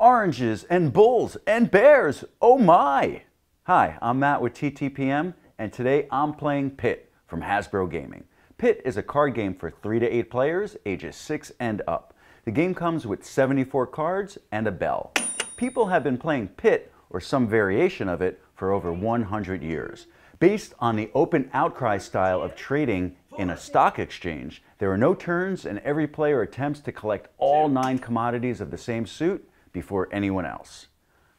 oranges and bulls and bears. Oh my! Hi, I'm Matt with TTPM, and today I'm playing Pit from Hasbro Gaming. Pit is a card game for 3 to 8 players, ages 6 and up. The game comes with 74 cards and a bell. People have been playing Pit, or some variation of it, for over 100 years. Based on the open outcry style of trading in a stock exchange, there are no turns and every player attempts to collect all nine commodities of the same suit before anyone else.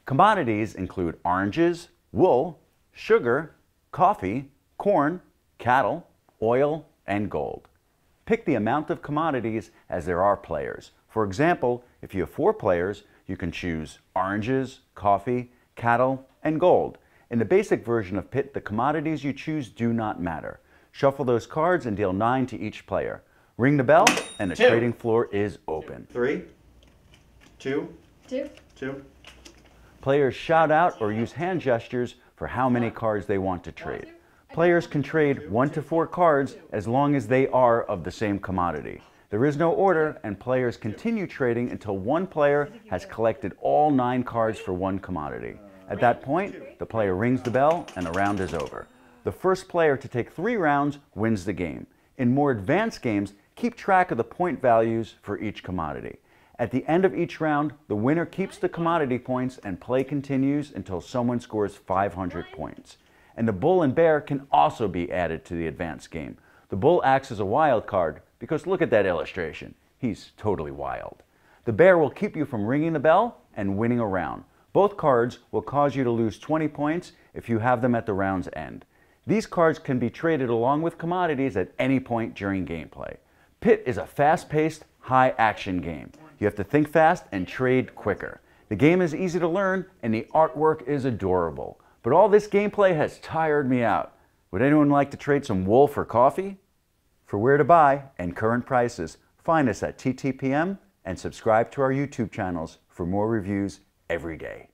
Commodities include oranges, wool, sugar, coffee, corn, cattle, oil, and gold. Pick the amount of commodities as there are players. For example, if you have four players, you can choose oranges, coffee, cattle, and gold. In the basic version of Pit, the commodities you choose do not matter. Shuffle those cards and deal nine to each player. Ring the bell, and the two, trading floor is open. Three, two, Two. Two. Players shout out or use hand gestures for how many cards they want to trade. Players can trade one to four cards as long as they are of the same commodity. There is no order, and players continue trading until one player has collected all nine cards for one commodity. At that point, the player rings the bell and the round is over. The first player to take three rounds wins the game. In more advanced games, keep track of the point values for each commodity. At the end of each round, the winner keeps the commodity points and play continues until someone scores 500 points. And the bull and bear can also be added to the advanced game. The bull acts as a wild card because look at that illustration. He's totally wild. The bear will keep you from ringing the bell and winning a round. Both cards will cause you to lose 20 points if you have them at the round's end. These cards can be traded along with commodities at any point during gameplay. Pit is a fast-paced, high-action game. You have to think fast and trade quicker. The game is easy to learn and the artwork is adorable. But all this gameplay has tired me out. Would anyone like to trade some wool for coffee? For where to buy and current prices, find us at TTPM and subscribe to our YouTube channels for more reviews every day.